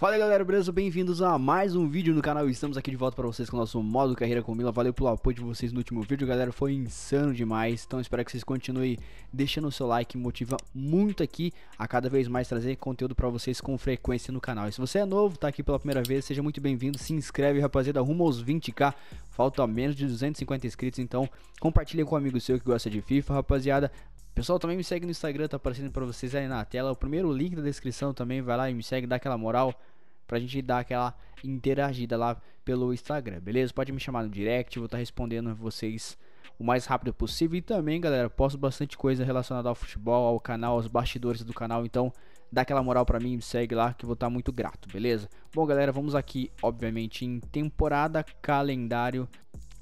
Fala galera, beleza? Bem-vindos a mais um vídeo no canal. Estamos aqui de volta para vocês com o nosso modo carreira com Mila. Valeu pelo apoio de vocês no último vídeo, galera. Foi insano demais. Então espero que vocês continuem deixando o seu like, motiva muito aqui a cada vez mais trazer conteúdo para vocês com frequência no canal. E se você é novo, tá aqui pela primeira vez, seja muito bem-vindo. Se inscreve, rapaziada, rumo aos 20k. Falta menos de 250 inscritos, então compartilha com um amigo seu que gosta de FIFA, rapaziada. Pessoal, também me segue no Instagram, tá aparecendo para vocês aí na tela. O primeiro link da descrição também, vai lá e me segue, dá aquela moral pra gente dar aquela interagida lá pelo Instagram, beleza? Pode me chamar no direct, vou estar tá respondendo vocês o mais rápido possível. E também, galera, posto bastante coisa relacionada ao futebol, ao canal, aos bastidores do canal, então dá aquela moral pra mim, me segue lá que eu vou estar tá muito grato, beleza? Bom, galera, vamos aqui, obviamente, em temporada, calendário.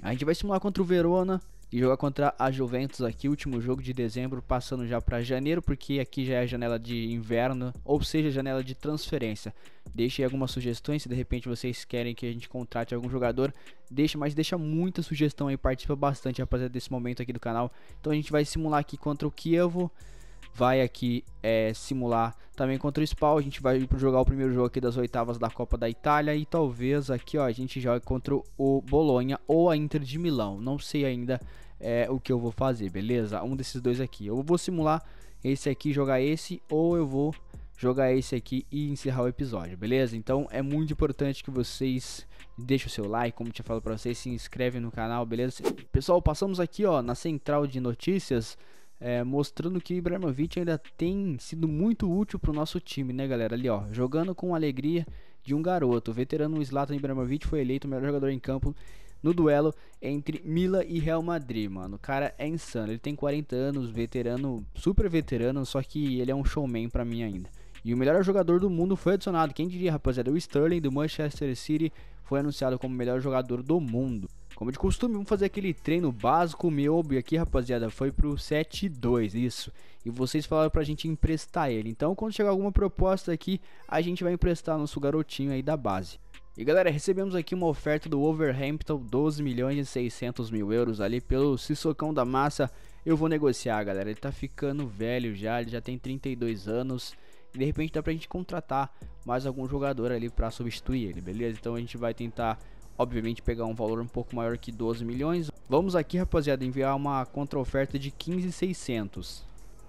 A gente vai simular contra o Verona e jogar contra a Juventus aqui, último jogo de dezembro, passando já para janeiro, porque aqui já é janela de inverno, ou seja, janela de transferência. Deixe algumas sugestões, se de repente vocês querem que a gente contrate algum jogador, deixa, mas deixa muita sugestão aí, participa bastante, rapaziada, desse momento aqui do canal. Então a gente vai simular aqui contra o Kievo, vai aqui é, simular também contra o Spawn. A gente vai jogar o primeiro jogo aqui das oitavas da Copa da Itália e talvez aqui ó, a gente jogue contra o Bolonha ou a Inter de Milão. Não sei ainda é, o que eu vou fazer, beleza? Um desses dois aqui. Eu vou simular esse aqui, jogar esse ou eu vou jogar esse aqui e encerrar o episódio, beleza? Então é muito importante que vocês deixem o seu like, como eu tinha falado para vocês, se inscreve no canal, beleza? Pessoal, passamos aqui ó na central de notícias é, mostrando que o Ibrahimovic ainda tem sido muito útil para o nosso time, né, galera? Ali, ó, jogando com alegria de um garoto. O veterano Zlatan Ibrahimovic foi eleito o melhor jogador em campo no duelo entre Mila e Real Madrid, mano. O cara é insano. Ele tem 40 anos, veterano, super veterano, só que ele é um showman para mim ainda. E o melhor jogador do mundo foi adicionado. Quem diria, rapaziada? O Sterling do Manchester City foi anunciado como o melhor jogador do mundo. Como de costume, vamos fazer aquele treino básico. O Miobi aqui, rapaziada, foi pro 7-2, isso. E vocês falaram pra gente emprestar ele. Então, quando chegar alguma proposta aqui, a gente vai emprestar nosso garotinho aí da base. E galera, recebemos aqui uma oferta do Overhampton, 12 milhões e 600 mil euros ali pelo Sissocão da Massa. Eu vou negociar, galera. Ele tá ficando velho já, ele já tem 32 anos. E de repente dá pra gente contratar mais algum jogador ali pra substituir ele, beleza? Então a gente vai tentar obviamente pegar um valor um pouco maior que 12 milhões. Vamos aqui, rapaziada, enviar uma contra-oferta de 15,600.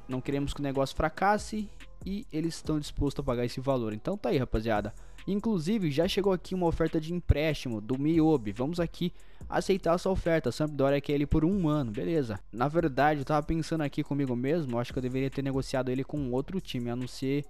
Não queremos que o negócio fracasse e eles estão dispostos a pagar esse valor. Então tá aí, rapaziada. Inclusive, já chegou aqui uma oferta de empréstimo do Miobi. Vamos aqui aceitar essa oferta. Sampdoria é quer é ele por um ano, beleza. Na verdade, eu tava pensando aqui comigo mesmo. Acho que eu deveria ter negociado ele com outro time, a não ser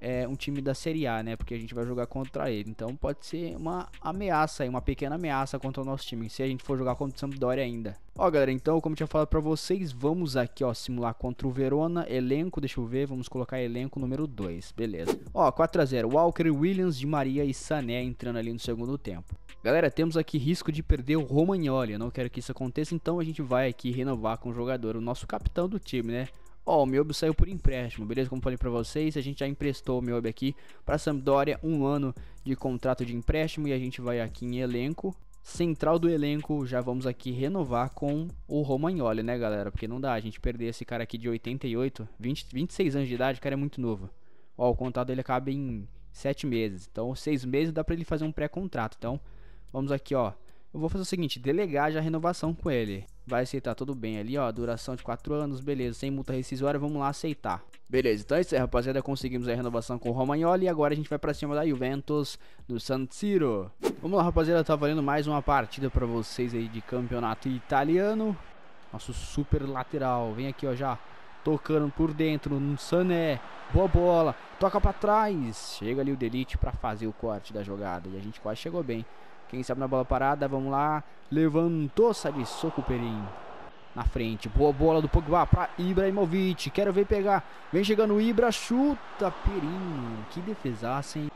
é, um time da Série A, né? Porque a gente vai jogar contra ele. Então pode ser uma ameaça aí, uma pequena ameaça contra o nosso time, se a gente for jogar contra o Sampdoria ainda. Ó, galera, então, como eu tinha falado para vocês, vamos aqui, ó, simular contra o Verona, elenco, deixa eu ver, vamos colocar elenco número 2, beleza. Ó, 4x0, Walker, Williams, Di Maria e Sané entrando ali no segundo tempo. Galera, temos aqui risco de perder o Romagnoli, eu não quero que isso aconteça, então a gente vai aqui renovar com o jogador, o nosso capitão do time, né? Ó, o Miobi saiu por empréstimo, beleza? Como falei para vocês, a gente já emprestou o Miobi aqui para Sampdoria, um ano de contrato de empréstimo e a gente vai aqui em elenco. Central do elenco, já vamos aqui renovar com o Romagnoli, né, galera? Porque não dá a gente perder esse cara aqui de 88, 20, 26 anos de idade, o cara é muito novo. Ó, o contrato dele acaba em 7 meses. Então, 6 meses dá para ele fazer um pré-contrato. Então, vamos aqui, ó. Eu vou fazer o seguinte, delegar já a renovação com ele vai aceitar tudo bem ali, ó, duração de 4 anos, beleza, sem multa rescisória, vamos lá aceitar. Beleza, então é isso aí, rapaziada, conseguimos a renovação com o Romagnoli e agora a gente vai pra cima da Juventus do San Siro. Vamos lá, rapaziada, tá valendo mais uma partida pra vocês aí de campeonato italiano. Nosso super lateral, vem aqui, ó, já tocando por dentro, no Sané, boa bola, toca pra trás, chega ali o Delite pra fazer o corte da jogada e a gente quase chegou bem. Quem sabe na bola parada, vamos lá. Levantou, sai de soco Perim. Na frente, boa bola do Pogba para Ibrahimovic. Quero ver pegar. Vem chegando o Ibra, chuta Perim. Que defesaça, hein?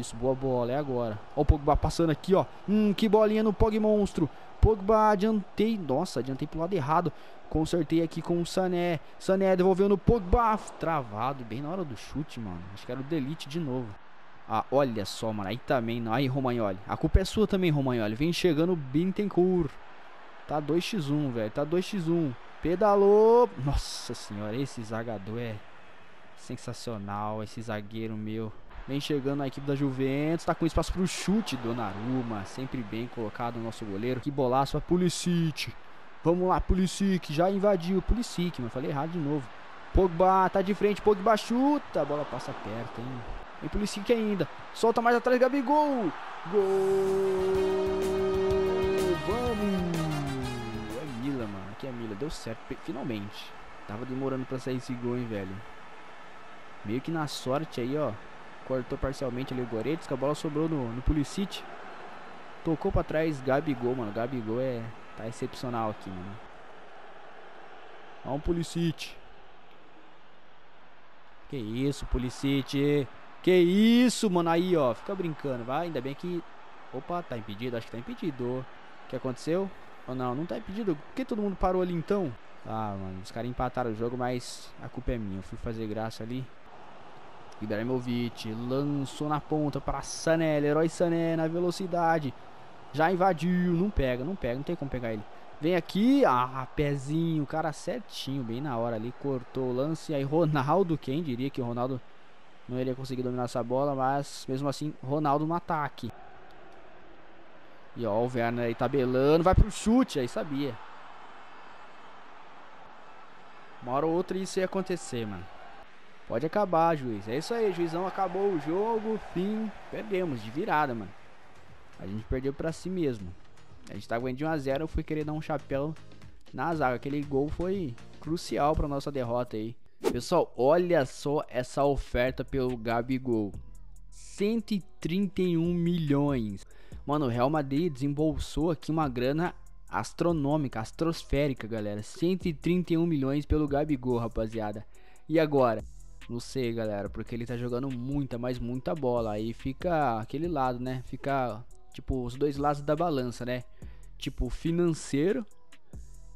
Isso, boa bola, é agora. Ó o Pogba passando aqui, ó. Hum, que bolinha no Pog Monstro. Pogba, adiantei. Nossa, adiantei pro lado errado. Consertei aqui com o Sané. Sané devolveu no Pogba. Travado, bem na hora do chute, mano. Acho que era o Delete de novo. Ah, olha só, mano. Aí também. Aí, Romagnoli. A culpa é sua também, Romagnoli. Vem chegando o Bintencourt. Tá 2x1, velho. Tá 2x1. Pedalou. Nossa senhora, esse zagador é sensacional. Esse zagueiro meu. Vem chegando a equipe da Juventus. Tá com espaço pro chute. Donnarumma. Sempre bem colocado o nosso goleiro. Que bolaço a Pulisic. Vamos lá, Pulisic. Já invadiu. Pulisic, mas falei errado de novo. Pogba tá de frente. Pogba chuta. A bola passa perto, hein. Vem Pulisic ainda. Solta mais atrás, Gabigol. Gol! Vamos! É Mila, mano. Aqui é Mila. Deu certo, finalmente. Tava demorando pra sair esse gol, hein, velho. Meio que na sorte aí, ó. Cortou parcialmente ali o Goretes, que a bola sobrou no, no Pulisic. Tocou pra trás, Gabigol, mano. Gabigol é... Tá excepcional aqui, mano. Olha um Pulisic. Que isso, Pulisic. Que isso, mano. Aí, ó. Fica brincando, vai. Ainda bem que... Opa, tá impedido. Acho que tá impedido. O que aconteceu? Ou não? Não tá impedido. Por que todo mundo parou ali, então? Ah, mano. Os caras empataram o jogo, mas a culpa é minha. Eu fui fazer graça ali. Ibrahimovic lançou na ponta para Sané, herói Sané na velocidade. Já invadiu, não pega, não pega, não tem como pegar ele. Vem aqui, ah, pezinho, o cara certinho, bem na hora ali, cortou o lance. Aí Ronaldo, quem diria que o Ronaldo não iria conseguir dominar essa bola, mas mesmo assim, Ronaldo no ataque. E ó, o Werner aí tabelando, vai pro chute, aí sabia. Uma hora ou outra isso ia acontecer, mano. Pode acabar, juiz. É isso aí, juizão. Acabou o jogo, fim. Perdemos de virada, mano. A gente perdeu pra si mesmo. A gente tá ganhando de 1x0, eu fui querer dar um chapéu na zaga. Aquele gol foi crucial pra nossa derrota aí. Pessoal, olha só essa oferta pelo Gabigol. 131 milhões. Mano, o Real Madrid desembolsou aqui uma grana astronômica, astrosférica, galera. 131 milhões pelo Gabigol, rapaziada. E agora? Não sei, galera, porque ele tá jogando muita, mas muita bola. Aí fica aquele lado, né? Fica, tipo, os dois lados da balança, né? Tipo, financeiro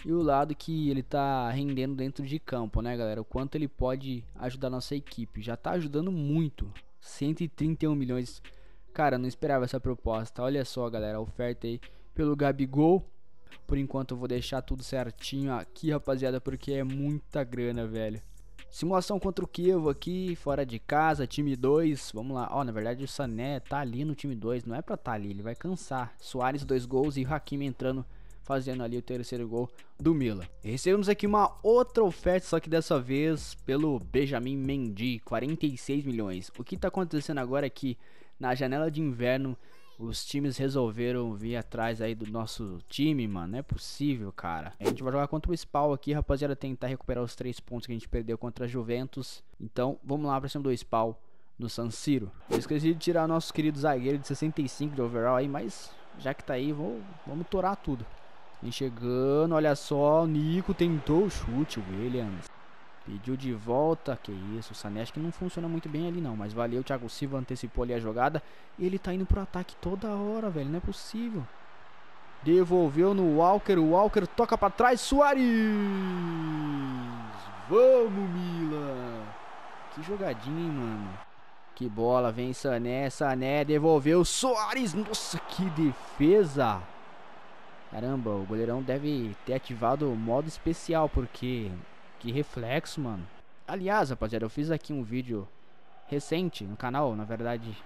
e o lado que ele tá rendendo dentro de campo, né, galera? O quanto ele pode ajudar a nossa equipe. Já tá ajudando muito. 131 milhões. Cara, não esperava essa proposta. Olha só, galera, a oferta aí pelo Gabigol. Por enquanto eu vou deixar tudo certinho aqui, rapaziada, porque é muita grana, velho. Simulação contra o Kievo aqui, fora de casa, time 2. Vamos lá. Ó, oh, na verdade o Sané tá ali no time 2, não é pra tá ali, ele vai cansar. Soares dois gols e o Hakimi entrando fazendo ali o terceiro gol do Mila. recebemos aqui uma outra oferta, só que dessa vez pelo Benjamin Mendy, 46 milhões. O que está acontecendo agora é que na janela de inverno os times resolveram vir atrás aí do nosso time, mano. Não é possível, cara. A gente vai jogar contra o Spawn aqui, rapaziada, tentar recuperar os três pontos que a gente perdeu contra a Juventus. Então, vamos lá para cima do Spawn. no San Siro. Eu esqueci de tirar nosso querido zagueiro de 65 de overall aí, mas já que tá aí, vou, vamos torar tudo. Vem chegando, olha só, o Nico tentou o chute, o Williams. Pediu de volta, que isso, o Sané acho que não funciona muito bem ali não, mas valeu, o Thiago Silva antecipou ali a jogada e ele tá indo pro ataque toda hora, velho, não é possível. Devolveu no Walker, o Walker toca para trás, Soares! Vamos, Mila! Que jogadinha, hein, mano? Que bola, vem Sané, Sané, devolveu, Soares! Nossa, que defesa! Caramba, o goleirão deve ter ativado o modo especial, porque. Que reflexo, mano. Aliás, rapaziada, eu fiz aqui um vídeo recente no canal, na verdade.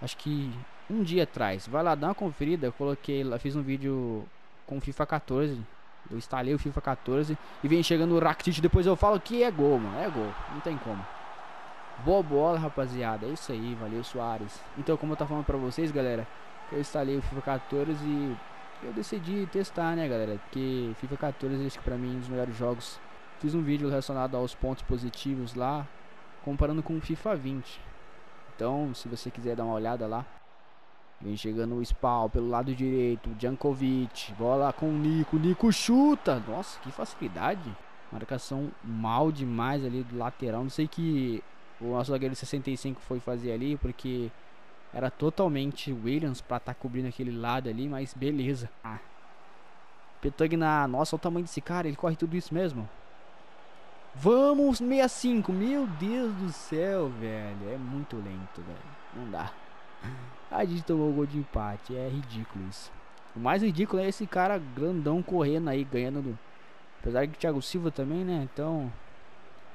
Acho que um dia atrás. Vai lá, dá uma conferida. Eu coloquei lá, fiz um vídeo com FIFA 14. Eu instalei o FIFA 14 e vem chegando o Rakitic. Depois eu falo que é gol, mano. É gol, não tem como. Boa bola, rapaziada. É isso aí, valeu, Soares. Então, como eu tava falando pra vocês, galera, eu instalei o FIFA 14 e eu decidi testar, né, galera? Porque FIFA 14 é, acho que pra mim é um dos melhores jogos. Fiz um vídeo relacionado aos pontos positivos lá, comparando com o FIFA 20. Então, se você quiser dar uma olhada lá, vem chegando o Spawn pelo lado direito, Jankovic, bola com o Nico, Nico chuta. Nossa, que facilidade. Marcação mal demais ali do lateral. Não sei que o nosso zagueiro 65 foi fazer ali, porque era totalmente Williams para estar tá cobrindo aquele lado ali, mas beleza. Ah. Petugna, nossa, olha o tamanho desse cara, ele corre tudo isso mesmo. Vamos, 65. Meu Deus do céu, velho. É muito lento, velho. Não dá. A gente tomou o gol de empate. É ridículo isso. O mais ridículo é esse cara grandão correndo aí, ganhando. Do... Apesar que o Thiago Silva também, né? Então.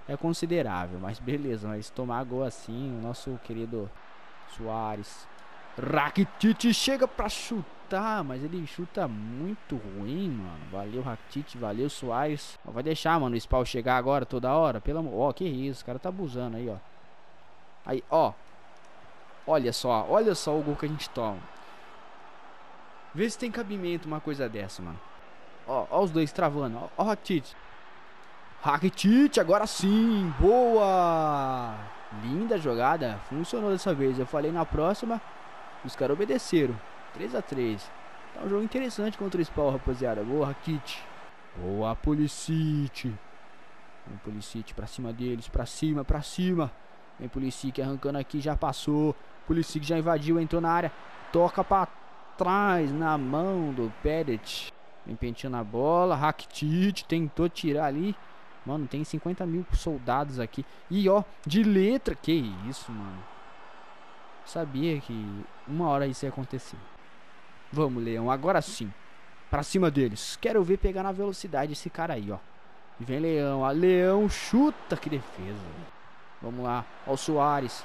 É considerável. Mas beleza, mas tomar gol assim, o nosso querido Soares. Rakitic chega para chutar, mas ele chuta muito ruim, mano. Valeu, Rakitic, valeu, Soares. vai deixar, mano, o Spawn chegar agora toda hora? Pelo amor... Ó, que isso, o cara tá abusando aí, ó. Aí, ó. Olha só, olha só o gol que a gente toma. Vê se tem cabimento uma coisa dessa, mano. Ó, ó os dois travando. Ó, ó Rakitic. Rakitic, agora sim. Boa! Linda jogada, funcionou dessa vez. Eu falei na próxima, os caras obedeceram. 3 a 3 Tá um jogo interessante contra o Spawn, rapaziada. Boa, Rakit. Boa, Policite. Vem Policite pra cima deles, pra cima, pra cima. Vem Policic arrancando aqui, já passou. Policic já invadiu, entrou na área. Toca pra trás, na mão do Pérez. Vem penteando a bola. Rakitic tentou tirar ali. Mano, tem 50 mil soldados aqui. E ó, de letra. Que isso, mano. Sabia que uma hora isso ia acontecer. Vamos, Leão. Agora sim. Pra cima deles. Quero ver pegar na velocidade esse cara aí, ó. E vem Leão. A ah, Leão chuta. Que defesa. Vamos lá. Ó o Soares.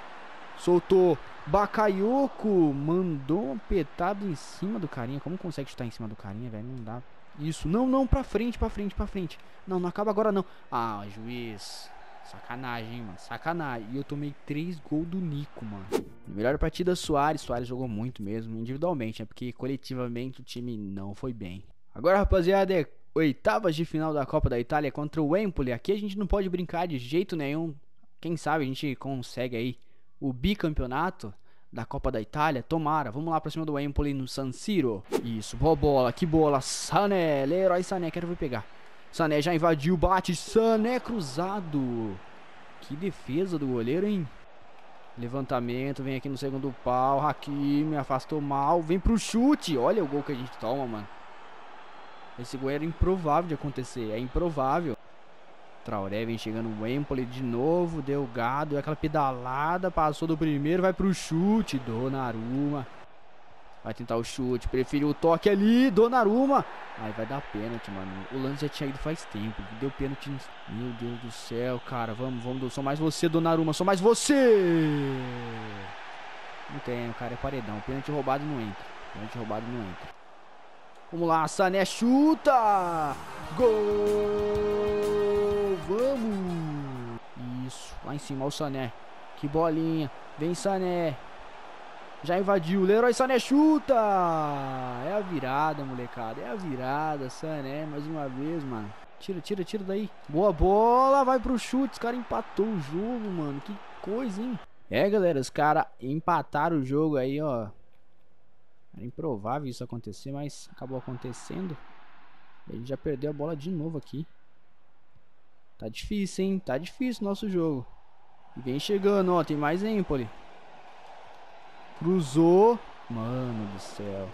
Soltou. Bakayoko mandou um petado em cima do carinha. Como consegue chutar em cima do carinha, velho? Não dá isso, não, não, pra frente, pra frente, pra frente. Não, não acaba agora não. Ah, juiz. Sacanagem, mano. Sacanagem. E eu tomei três gols do Nico, mano. Melhor partida, Soares. Soares jogou muito mesmo, individualmente, né? Porque coletivamente o time não foi bem. Agora, rapaziada, é oitavas de final da Copa da Itália contra o Empoli. Aqui a gente não pode brincar de jeito nenhum. Quem sabe a gente consegue aí o bicampeonato da Copa da Itália. Tomara, vamos lá pra cima do Empoli no San Siro. Isso, boa bola, que bola. Sané, Leroy Sané, quero ver pegar. Sané já invadiu, bate, Sané cruzado. Que defesa do goleiro, hein? Levantamento, vem aqui no segundo pau. Hakimi afastou mal, vem pro chute. Olha o gol que a gente toma, mano. Esse gol era improvável de acontecer, é improvável. Traoré vem chegando o Empoli de novo, deu gado, aquela pedalada, passou do primeiro, vai pro chute, Donnarumma. Vai tentar o chute, preferiu o toque ali, Donnarumma. Aí vai dar pênalti, mano. O lance já tinha ido faz tempo, deu pênalti. Meu Deus do céu, cara, vamos, vamos, só mais você, Donnarumma, só mais você. Não tem, cara, é paredão, pênalti roubado não entra, pênalti roubado não entra. Vamos lá, Sané chuta! Gol! vamos! Isso, lá em cima, o Sané. Que bolinha. Vem Sané. Já invadiu. Leroy Sané chuta. É a virada, molecada. É a virada. Sané, mais uma vez, mano. Tira, tira, tira daí. Boa bola. Vai pro chute. Os caras empatou o jogo, mano. Que coisa, hein? É, galera. Os caras empataram o jogo aí, ó. Era improvável isso acontecer, mas acabou acontecendo. Ele já perdeu a bola de novo aqui. Tá difícil, hein? Tá difícil o nosso jogo. E vem chegando, ó. Tem mais Empoli. Cruzou. Mano do céu.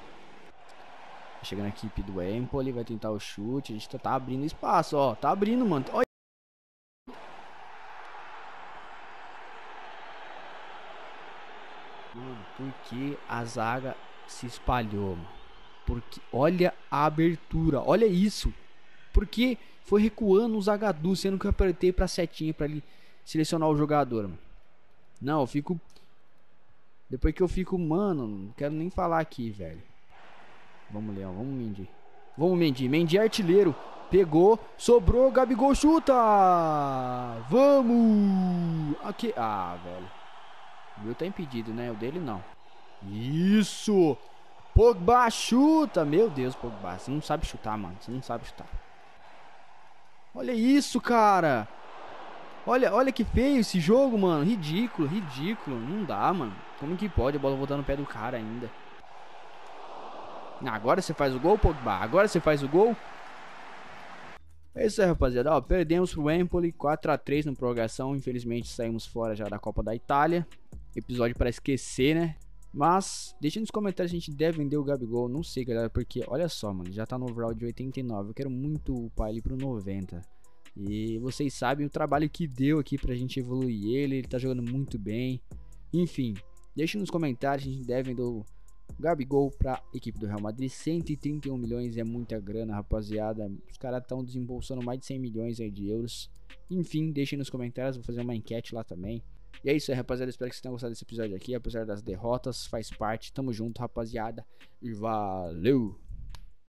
Tá chegando a equipe do Empoli. Vai tentar o chute. A gente tá, tá abrindo espaço, ó. Tá abrindo, mano. Olha. Mano, por que a zaga se espalhou, mano? Porque olha a abertura, olha isso. Porque foi recuando os H2, sendo que eu apertei pra setinha pra ele selecionar o jogador, mano. Não, eu fico. Depois que eu fico, mano, não quero nem falar aqui, velho. Vamos, Leão, vamos, Mendy. Vamos, Mendy. Mendy é artilheiro. Pegou, sobrou, Gabigol chuta! Vamos! Aqui. Ah, velho. O meu tá impedido, né? O dele não. Isso! Pogba chuta! Meu Deus, Pogba. Você não sabe chutar, mano. Você não sabe chutar. Olha isso, cara. Olha, olha que feio esse jogo, mano. Ridículo, ridículo. Não dá, mano. Como que pode a bola voltar no pé do cara ainda? Ah, agora você faz o gol, Pogba. Agora você faz o gol. É isso aí, rapaziada. Ó, perdemos pro Empoli 4x3 no prorrogação. Infelizmente saímos fora já da Copa da Itália. Episódio para esquecer, né? Mas, deixa nos comentários se a gente deve vender o Gabigol. Não sei, galera, porque olha só, mano. Já tá no overall de 89. Eu quero muito upar ele pro 90. E vocês sabem o trabalho que deu aqui pra gente evoluir ele. Ele tá jogando muito bem. Enfim, deixa nos comentários se a gente deve vender o Gabigol pra equipe do Real Madrid. 131 milhões é muita grana, rapaziada. Os caras estão desembolsando mais de 100 milhões aí de euros. Enfim, deixa nos comentários. Vou fazer uma enquete lá também. E é isso aí, rapaziada. Espero que vocês tenham gostado desse episódio aqui. Apesar das derrotas, faz parte. Tamo junto, rapaziada. E valeu!